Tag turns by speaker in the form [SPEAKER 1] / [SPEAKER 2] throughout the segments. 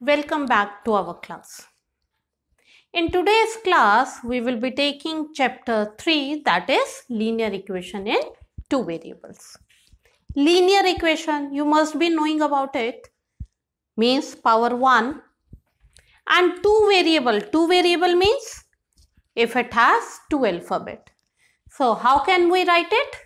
[SPEAKER 1] Welcome back to our class. In today's class, we will be taking chapter 3 that is linear equation in two variables. Linear equation, you must be knowing about it, means power 1 and two variable. Two variable means if it has two alphabet. So, how can we write it?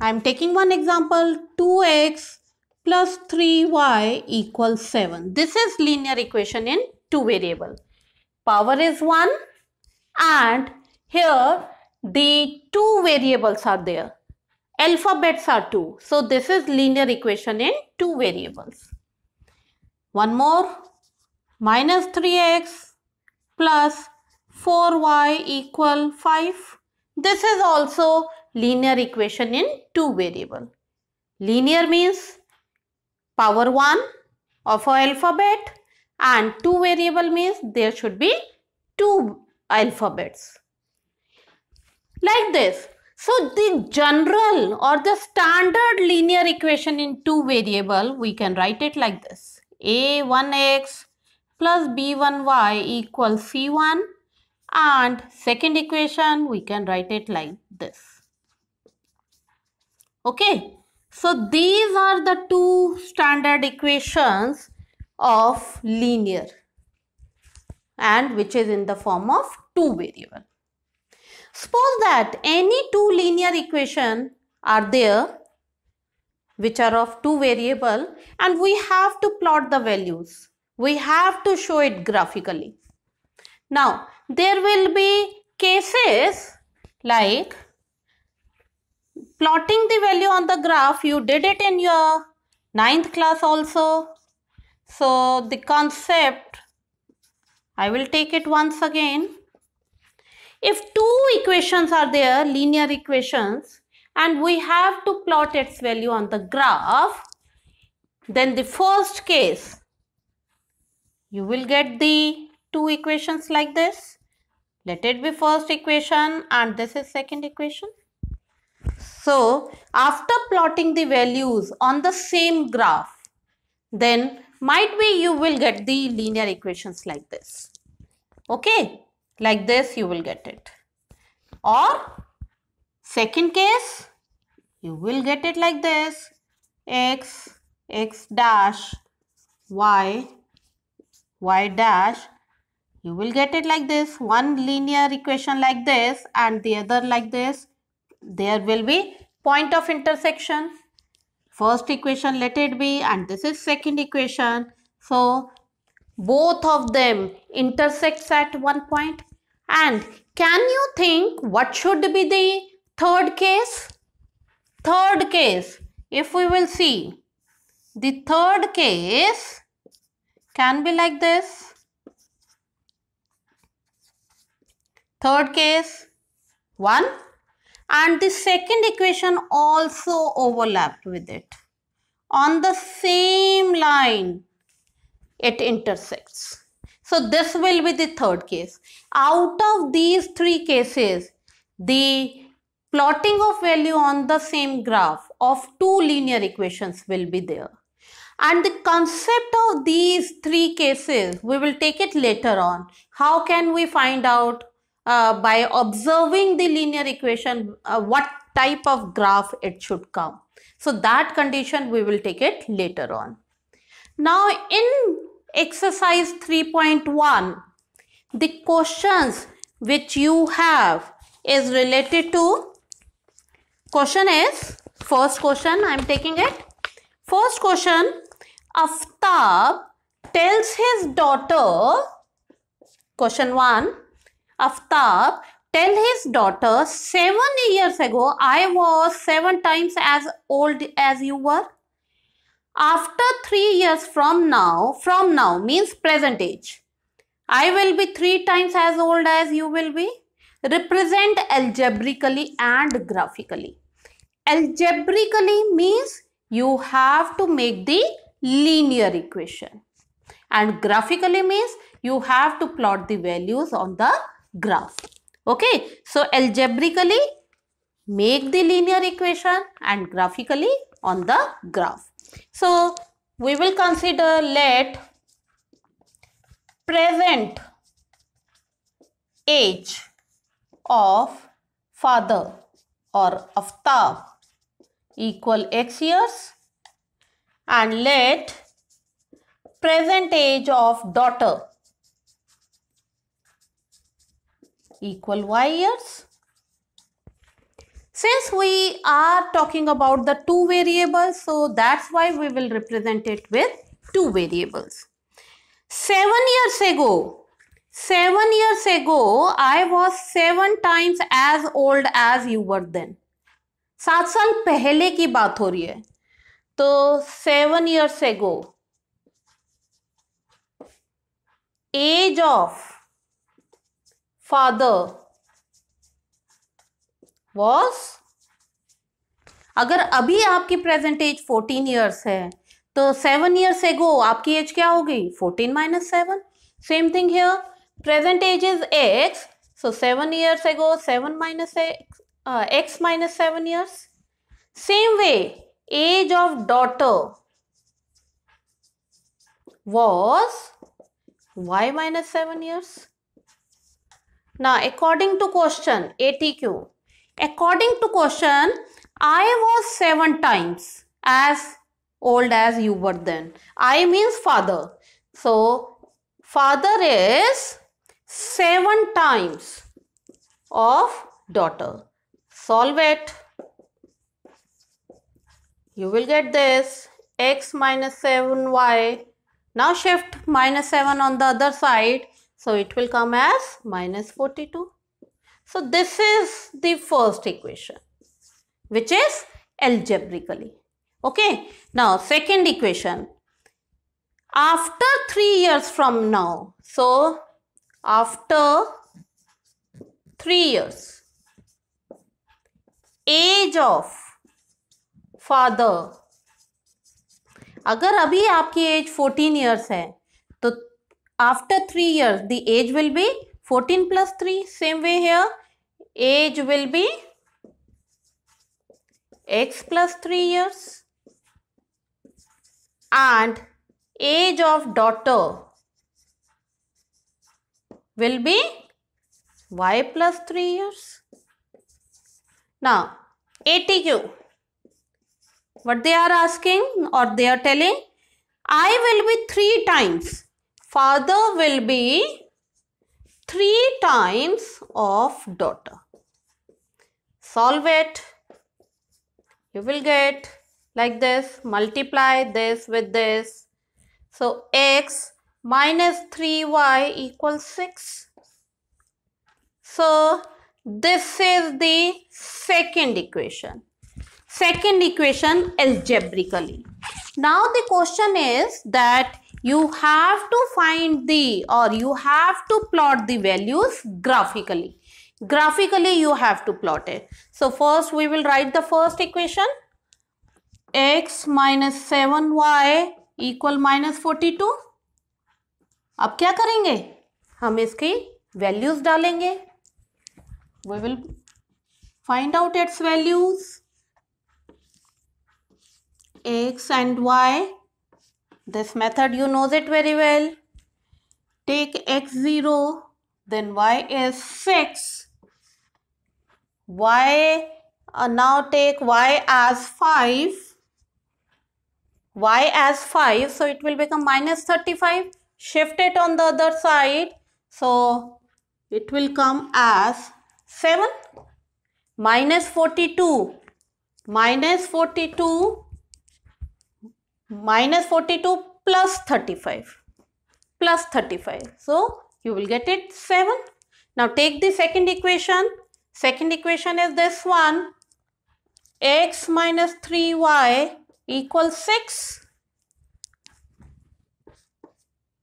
[SPEAKER 1] I am taking one example 2x plus 3y equals 7. This is linear equation in two variable. Power is 1 and here the two variables are there. Alphabets are 2. So this is linear equation in two variables. One more minus 3x plus 4y equal 5. This is also linear equation in two variable. Linear means power 1 of a alphabet and 2 variable means there should be 2 alphabets. Like this. So, the general or the standard linear equation in 2 variable we can write it like this. a1x plus b1y equals c1 and second equation we can write it like this. Okay. So these are the two standard equations of linear and which is in the form of two variable. Suppose that any two linear equation are there which are of two variable and we have to plot the values. We have to show it graphically. Now there will be cases like plotting the value on the graph, you did it in your ninth class also. So the concept, I will take it once again. If two equations are there, linear equations, and we have to plot its value on the graph, then the first case, you will get the two equations like this. Let it be first equation and this is second equation. So, after plotting the values on the same graph, then might be you will get the linear equations like this. Okay, like this you will get it. Or second case, you will get it like this. x, x dash, y, y dash. You will get it like this. One linear equation like this and the other like this there will be point of intersection. First equation let it be and this is second equation. So both of them intersects at one point. And can you think what should be the third case? Third case, if we will see, the third case can be like this. Third case, 1 and the second equation also overlapped with it. On the same line, it intersects. So this will be the third case. Out of these three cases, the plotting of value on the same graph of two linear equations will be there. And the concept of these three cases, we will take it later on. How can we find out uh, by observing the linear equation uh, what type of graph it should come. So that condition we will take it later on. Now in exercise 3.1 the questions which you have is related to question is first question I am taking it. First question Aftab tells his daughter question 1 Aftab tell his daughter, seven years ago, I was seven times as old as you were. After three years from now, from now means present age. I will be three times as old as you will be. Represent algebraically and graphically. Algebraically means you have to make the linear equation. And graphically means you have to plot the values on the graph. Okay, so algebraically make the linear equation and graphically on the graph. So we will consider let present age of father or Aftab equal x years and let present age of daughter equal wires. Since we are talking about the two variables, so that's why we will represent it with two variables. Seven years ago, seven years ago, I was seven times as old as you were then. सात साल पहले की बात हो रही है तो seven years ago age of father was अगर अभी आपकी प्रेजेंट एज फोर्टीन ईयर्स है तो सेवन ईयर्स गो आपकी एज क्या होगी fourteen minus seven same thing here present age is X so seven years go seven minus X minus seven years same way age of daughter was Y minus seven years Now, according to question, ATQ, according to question, I was seven times as old as you were then. I means father. So, father is seven times of daughter. Solve it. You will get this x minus 7y. Now shift minus 7 on the other side. So it will come as minus 42. So this is the first equation which is algebraically. Okay. Now second equation. After 3 years from now. So after 3 years. Age of father. अगर अभी आपकी age 14 years है after 3 years, the age will be 14 plus 3. Same way here, age will be x plus 3 years. And age of daughter will be y plus 3 years. Now, ATU What they are asking or they are telling, I will be 3 times father will be 3 times of daughter. Solve it. You will get like this. Multiply this with this. So, x minus 3y equals 6. So, this is the second equation. Second equation algebraically. Now, the question is that you have to find the or you have to plot the values graphically. Graphically you have to plot it. So first we will write the first equation x minus 7y equal minus 42 forty will अब क्या करेंगे हम इसकी values डालेंगे we will find out its values X and Y this method you knows it very well. Take x0 then y is 6. y uh, now take y as 5. y as 5 so it will become minus 35. Shift it on the other side so it will come as 7 minus 42 minus 42 minus 42 plus 35 plus 35. So, you will get it 7. Now, take the second equation. Second equation is this one. x minus 3y equals 6.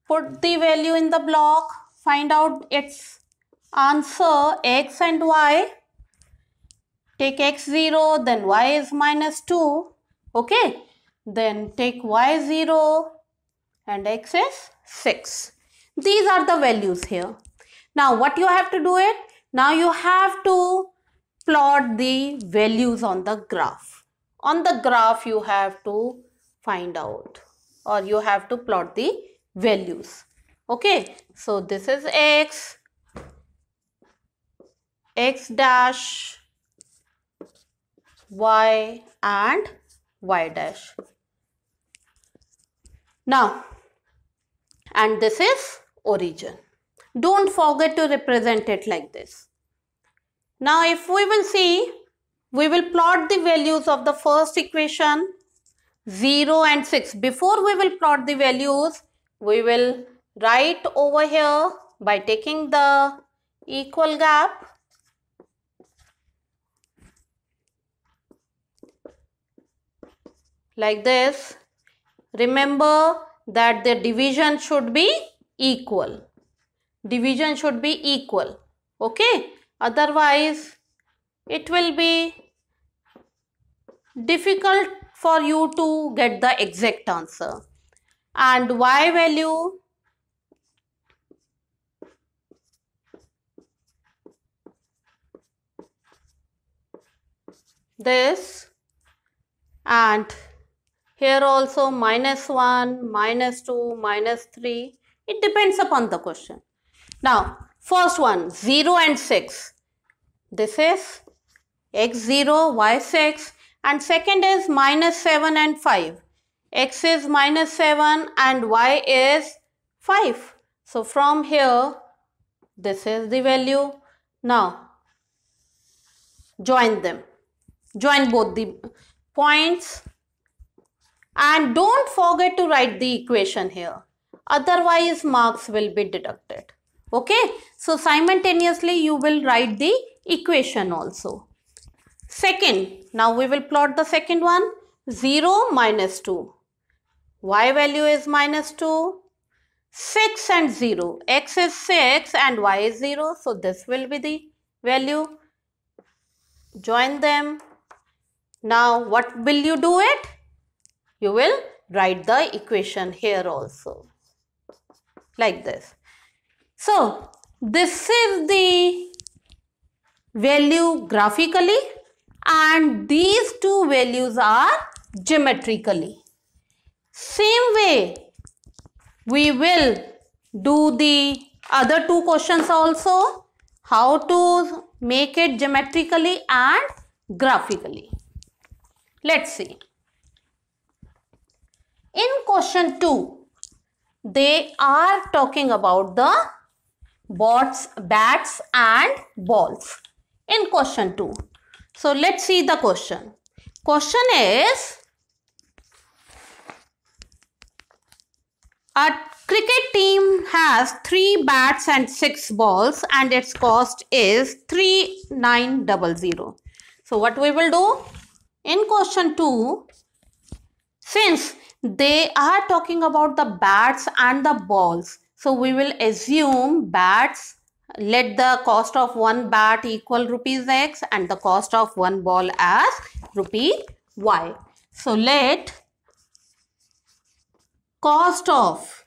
[SPEAKER 1] Put the value in the block. Find out its answer x and y. Take x 0 then y is minus 2. Okay. Then take y0 and x is 6. These are the values here. Now what you have to do it? Now you have to plot the values on the graph. On the graph you have to find out or you have to plot the values. Okay, so this is x, x dash, y and y dash. Now, and this is origin. Don't forget to represent it like this. Now, if we will see, we will plot the values of the first equation 0 and 6. Before we will plot the values, we will write over here by taking the equal gap like this Remember that the division should be equal. Division should be equal. Okay. Otherwise, it will be difficult for you to get the exact answer. And y value this and here also minus 1, minus 2, minus 3. It depends upon the question. Now, first one 0 and 6. This is x0, y6 and second is minus 7 and 5. x is minus 7 and y is 5. So, from here this is the value. Now, join them. Join both the points and don't forget to write the equation here. Otherwise, marks will be deducted. Okay. So, simultaneously, you will write the equation also. Second, now we will plot the second one. 0 minus 2. Y value is minus 2. 6 and 0. X is 6 and Y is 0. So, this will be the value. Join them. Now, what will you do it? you will write the equation here also like this. So, this is the value graphically and these two values are geometrically. Same way we will do the other two questions also how to make it geometrically and graphically. Let's see. In question 2, they are talking about the bots, bats and balls in question 2. So, let's see the question. Question is, a cricket team has 3 bats and 6 balls and its cost is 3900. So, what we will do? In question 2, since they are talking about the bats and the balls. So we will assume bats, let the cost of one bat equal rupees x and the cost of one ball as rupee y. So let cost of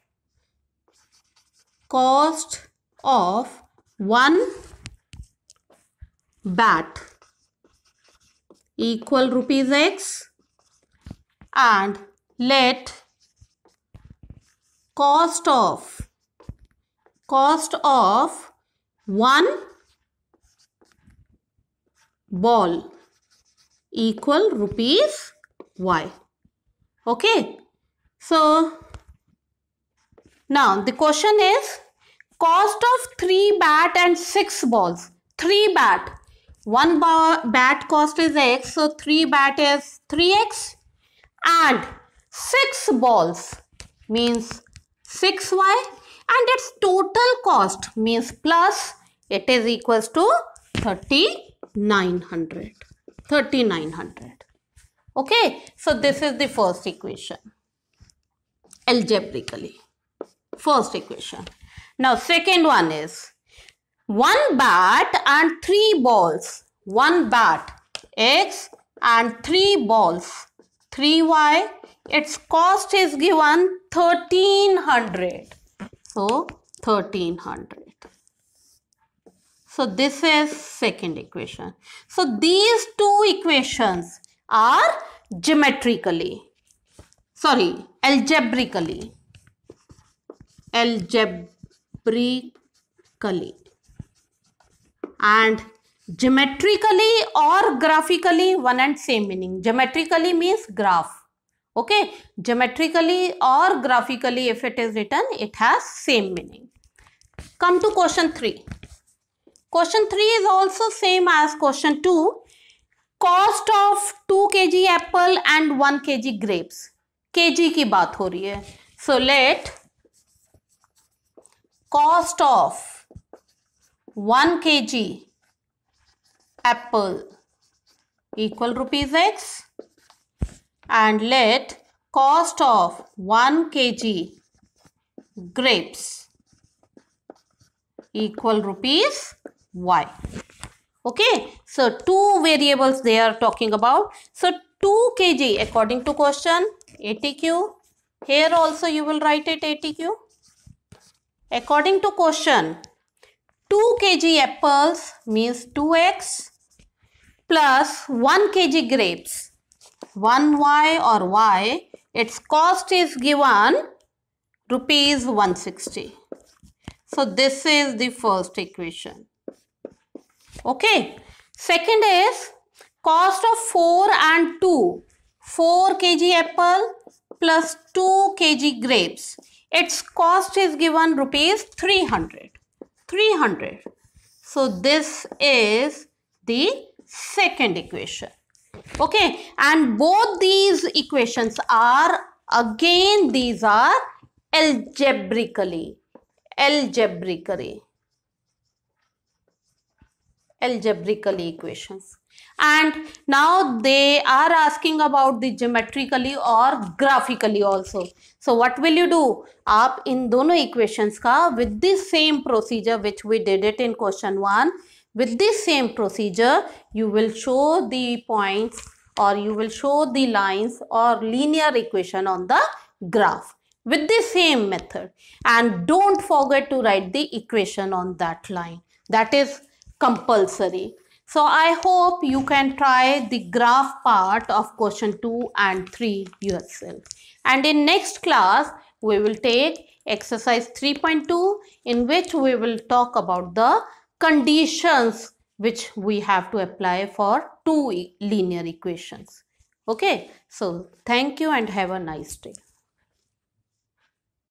[SPEAKER 1] cost of one bat equal rupees x and let cost of cost of one ball equal rupees y okay so now the question is cost of three bat and six balls three bat one bat cost is x so three bat is 3x and 6 balls means 6y and its total cost means plus it is equals to 3900 3900 okay so this is the first equation algebraically first equation now second one is one bat and three balls one bat x and three balls 3y its cost is given 1300 so 1300 so this is second equation so these two equations are geometrically sorry algebraically algebraically and geometrically or graphically one and same meaning geometrically means graph okay geometrically or graphically if it is written it has same meaning come to question 3 question 3 is also same as question 2 cost of 2 kg apple and 1 kg grapes kg की बात हो रही है so let cost of 1 kg apple equal rupees x and let cost of 1 kg grapes equal rupees y. Okay, so two variables they are talking about. So 2 kg according to question ATQ. Here also you will write it ATQ. According to question 2 kg apples means 2x plus 1 kg grapes 1y or y, its cost is given rupees 160. So this is the first equation. Okay. Second is cost of 4 and 2. 4 kg apple plus 2 kg grapes. Its cost is given rupees 300. 300. So this is the second equation okay and both these equations are again these are algebraically algebraically algebraically equations and now they are asking about the geometrically or graphically also so what will you do up in dono equations ka with the same procedure which we did it in question 1 with this same procedure, you will show the points or you will show the lines or linear equation on the graph with the same method. And don't forget to write the equation on that line. That is compulsory. So I hope you can try the graph part of question 2 and 3 yourself. And in next class, we will take exercise 3.2 in which we will talk about the conditions which we have to apply for two linear equations. Okay, so thank you and have a nice day.